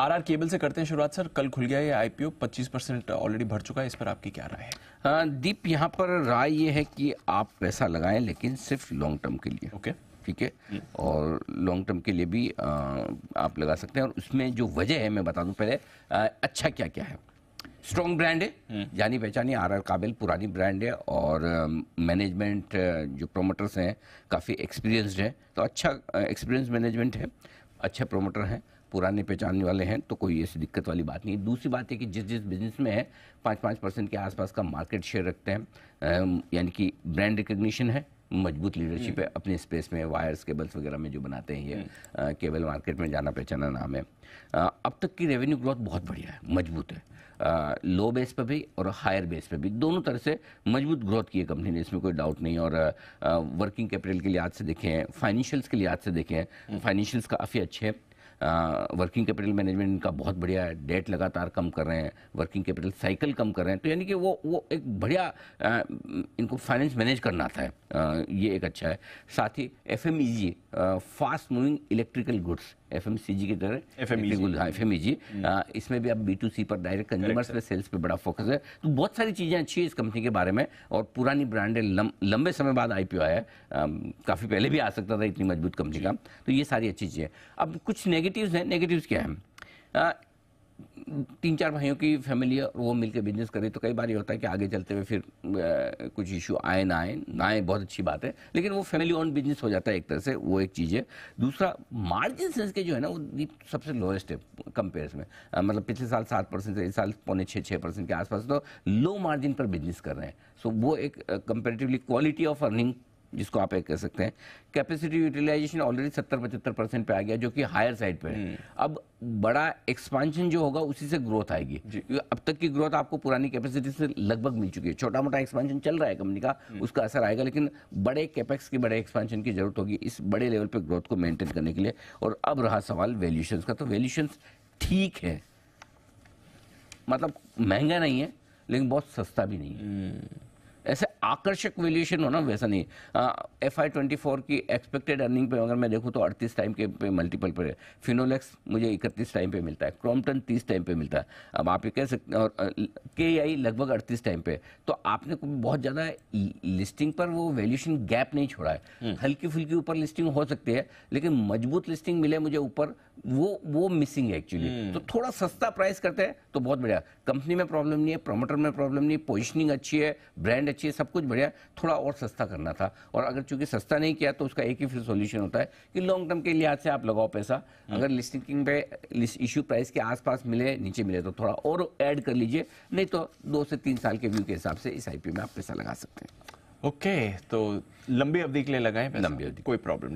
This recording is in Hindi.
आर आर केबल से करते हैं शुरुआत सर कल खुल गया ये आईपीओ 25 परसेंट ऑलरेडी भर चुका है इस पर आपकी क्या राय है दीप यहाँ पर राय ये है कि आप पैसा लगाएं लेकिन सिर्फ लॉन्ग टर्म के लिए ओके ठीक है hmm. और लॉन्ग टर्म के लिए भी आ, आप लगा सकते हैं और उसमें जो वजह है मैं बता दूँ पहले आ, अच्छा क्या क्या है स्ट्रॉन्ग ब्रांड है hmm. जानी पहचानी आर आर काबिल पुरानी ब्रांड है और मैनेजमेंट जो प्रोमोटर्स हैं काफ़ी एक्सपीरियंसड हैं तो अच्छा एक्सपीरियंस मैनेजमेंट है अच्छे प्रोमोटर हैं पुराने पहचानने वाले हैं तो कोई ऐसी दिक्कत वाली बात नहीं है दूसरी बात है कि जिस जिस बिजनेस में है पाँच पाँच परसेंट के आसपास का मार्केट शेयर रखते हैं यानी कि ब्रांड रिकग्निशन है मजबूत लीडरशिप है हम्म। अपने स्पेस में वायर्स केबल्स वगैरह में जो बनाते हैं ये केबल हम्म। मार्केट में जाना पहचाना नाम है अब तक की रेवेन्यू ग्रोथ बहुत बढ़िया है मजबूत है लो बेस पर भी और हायर बेस पर भी दोनों तरह से मजबूत ग्रोथ की है कंपनी ने इसमें कोई डाउट नहीं और वर्किंग कैपिटल के लिहाज से देखें फाइनेंशियल्स के लिहाज से देखें फाइनेंशियल्स हम्म। काफ़ी अच्छे हैं वर्किंग कैपिटल मैनेजमेंट का बहुत बढ़िया है डेट लगातार कम कर रहे हैं वर्किंग कैपिटल साइकिल कम कर रहे हैं तो यानी कि वो वो एक बढ़िया इनको फाइनेंस मैनेज करना आता है आ, ये एक अच्छा है साथ ही F fast moving electrical goods F की तरह एफ एम e हाँ, e हम्म। हाँ, इसमें भी अब बी टू सी पर डायरेक्ट कंज्यूमर्स पे सेल्स पे बड़ा फोकस है तो बहुत सारी चीज़ें अच्छी है इस कंपनी के बारे में और पुरानी ब्रांड है लं, लंबे समय बाद आई आया है काफ़ी पहले भी आ सकता था इतनी मजबूत कंपनी का तो ये सारी अच्छी चीज़ें अब कुछ नेगेटिव हैं नेगेटिव क्या है तीन चार भाइयों की फैमिली और वो मिलकर बिजनेस करे तो कई बार ये होता है कि आगे चलते हुए फिर आ, कुछ इशू आए ना आए ना आए बहुत अच्छी बात है लेकिन वो फैमिली ऑन बिजनेस हो जाता है एक तरह से वो एक चीज़ है दूसरा मार्जिन सेंस के जो है ना वो सबसे लोएस्ट है कंपेयर्स में आ, मतलब पिछले साल सात परसेंट इस साल पौने छः छः परसेंट के आसपास तो लो मार्जिन पर बिजनेस कर रहे हैं सो वो एक कंपेरेटिवली क्वालिटी ऑफ अर्निंग जिसको आप एक कह सकते हैं कैपेसिटी यूटिलाइजेशन ऑलरेडी सत्तर पचहत्तर परसेंट पे आ गया जो कि हायर साइड पे है हम्म। अब बड़ा एक्सपांशन जो होगा उसी से ग्रोथ आएगी अब तक की ग्रोथ आपको पुरानी कैपेसिटी से लगभग मिल चुकी है छोटा मोटा एक्सपांशन चल रहा है कंपनी का हम्म। उसका असर आएगा लेकिन बड़े कैपेक्स की बड़े एक्सपांशन की जरूरत होगी इस बड़े लेवल पर ग्रोथ को मेंटेन करने के लिए और अब रहा सवाल वैल्यूशन का तो वैल्यूशन ठीक है मतलब महंगा नहीं है लेकिन बहुत सस्ता भी नहीं है हम्म। आकर्षक वेल्यूशन होना वैसा नहीं एफ आई ट्वेंटी फोर की एक्सपेक्टेड अर्निंग पे अगर मैं देखूँ तो अड़तीस टाइम के पे मल्टीपल पर फिनोलेक्स मुझे इकतीस टाइम पे मिलता है क्रॉम्पटन तीस टाइम पे मिलता है अब आप ये कह सकते और के आई लगभग अड़तीस टाइम पे तो आपने बहुत ज़्यादा लिस्टिंग पर वो वैल्यूशन गैप नहीं छोड़ा है हम्म। हल्की फुल्की ऊपर लिस्टिंग हो सकती है लेकिन मजबूत लिस्टिंग मिले मुझे ऊपर वो वो मिसिंग है एक्चुअली हम्म। तो थोड़ा सस्ता प्राइस करते हैं तो बहुत बढ़िया कंपनी में प्रॉब्लम नहीं है प्रमोटर में प्रॉब्लम नहीं पोजिशनिंग अच्छी है ब्रांड अच्छी है सब कुछ बढ़िया थोड़ा और सस्ता करना था और अगर चूंकि सस्ता नहीं किया तो उसका एक ही फिर सोल्यूशन होता है कि लॉन्ग टर्म के लिहाज से आप लगाओ पैसा हम्म। अगर लिस्टिंग पे इश्यू प्राइस के आसपास मिले नीचे मिले तो थोड़ा और ऐड कर लीजिए नहीं तो दो से तीन साल के व्यू के हिसाब से इस आई में आप पैसा लगा सकते हैं ओके तो लंबी अवधि के लिए लगाए लंबी अवधि कोई प्रॉब्लम नहीं